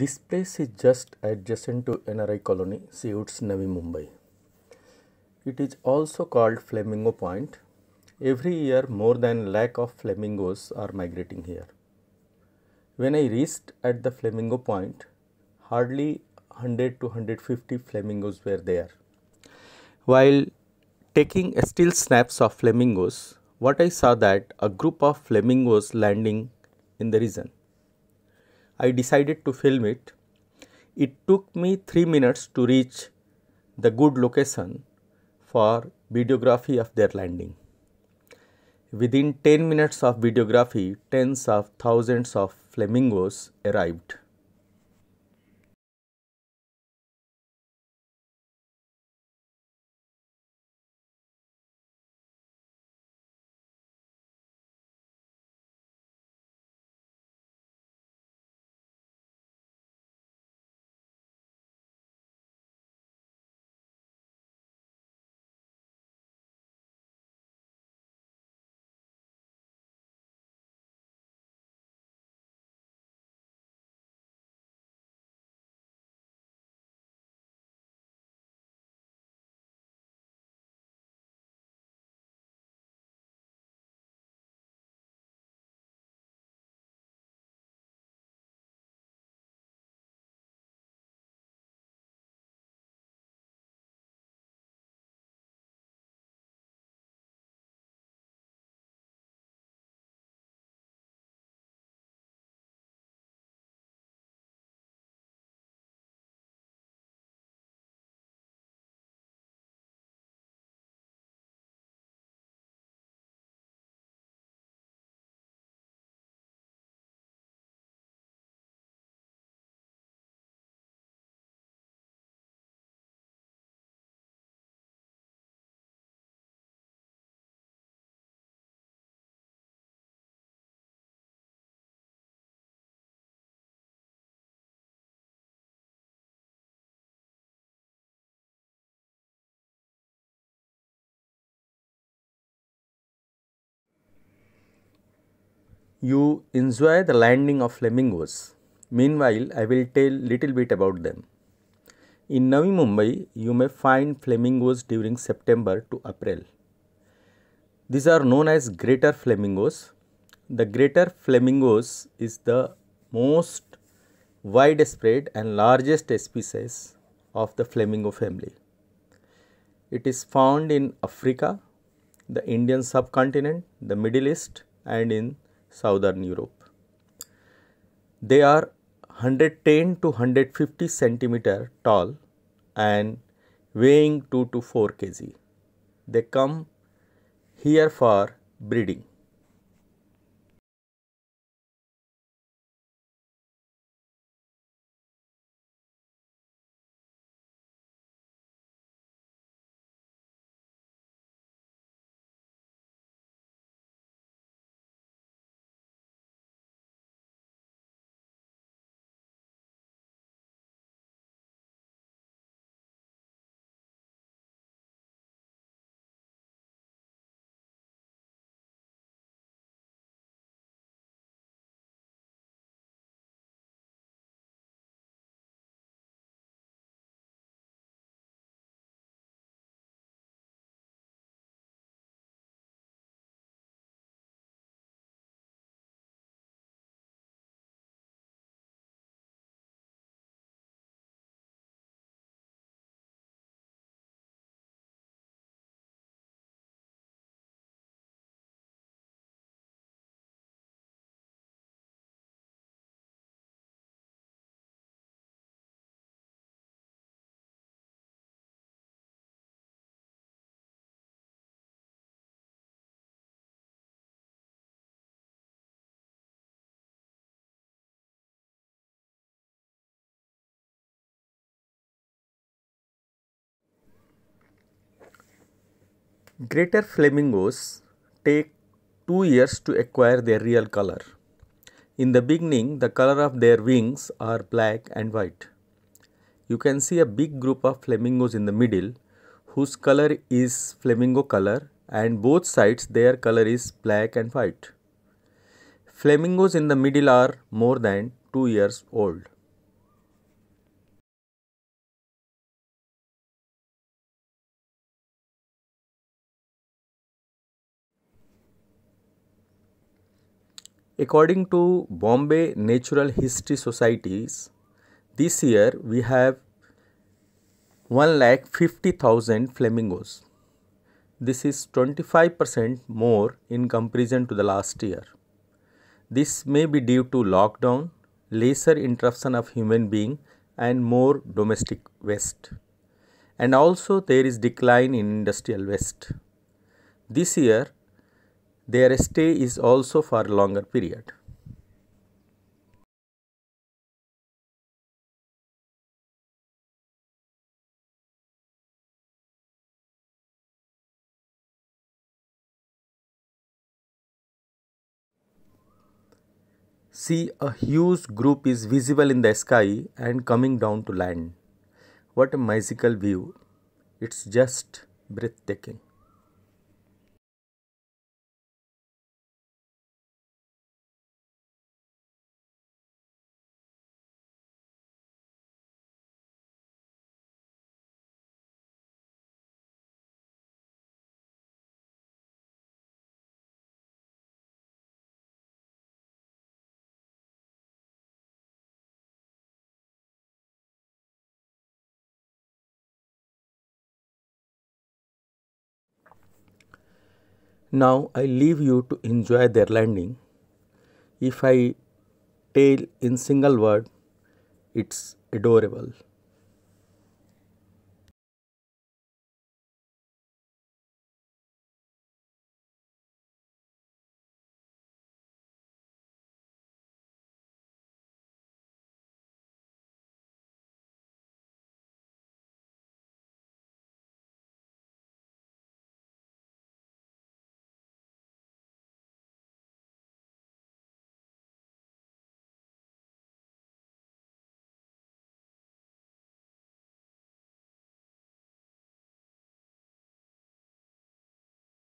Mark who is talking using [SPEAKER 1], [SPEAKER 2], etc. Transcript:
[SPEAKER 1] This place is just adjacent to NRI colony, Seoul's Navi Mumbai. It is also called Flamingo Point. Every year more than lakh of flamingos are migrating here. When I reached at the Flamingo Point, hardly 100 to 150 flamingos were there. While taking still snaps of flamingos, what I saw that a group of flamingos landing in the region. I decided to film it. It took me 3 minutes to reach the good location for videography of their landing. Within 10 minutes of videography, tens of thousands of flamingos arrived. You enjoy the landing of flamingos. Meanwhile, I will tell little bit about them. In Navi Mumbai, you may find flamingos during September to April. These are known as greater flamingos. The greater flamingos is the most widespread and largest species of the flamingo family. It is found in Africa, the Indian subcontinent, the Middle East and in southern Europe. They are 110 to 150 centimeter tall and weighing 2 to 4 kg. They come here for breeding. Greater flamingos take 2 years to acquire their real color. In the beginning, the color of their wings are black and white. You can see a big group of flamingos in the middle whose color is flamingo color and both sides their color is black and white. Flamingos in the middle are more than 2 years old. According to Bombay Natural History Societies, this year we have 1,50,000 flamingos. This is 25% more in comparison to the last year. This may be due to lockdown, lesser interruption of human being and more domestic waste. And also there is decline in industrial waste. This year their stay is also for a longer period. See a huge group is visible in the sky and coming down to land. What a magical view. It's just breathtaking. Now I leave you to enjoy their landing. If I tell in single word, it's adorable.